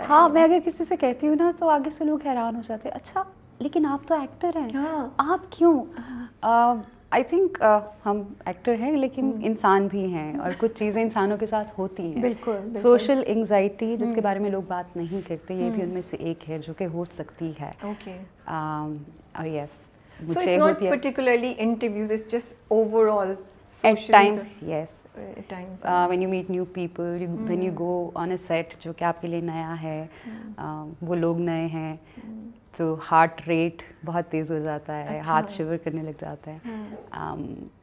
हाँ मैं अगर किसी से कहती हूँ ना तो आगे से लोग हैरान हो जाते हैं अच्छा लेकिन आप तो एक्टर हैं हाँ। आप क्यों आई थिंक uh, हम एक्टर हैं लेकिन हम्म। इंसान भी हैं और कुछ चीज़ें इंसानों के साथ होती हैं बिल्कुल सोशल एंगजाइटी जिसके हम्म। बारे में लोग बात नहीं करते ये भी हम्म। उनमें से एक है जो कि हो सकती है okay yes um, oh, so it's not particularly interviews it's just overall at times yes at times uh, when you meet new people you, hmm. when you go on a set जो कि आपके लिए नया है hmm. uh, वो लोग नए हैं तो हार्ट रेट बहुत तेज़ हो जाता है अच्छा। हाथ शिवर करने लग जाता है hmm. um,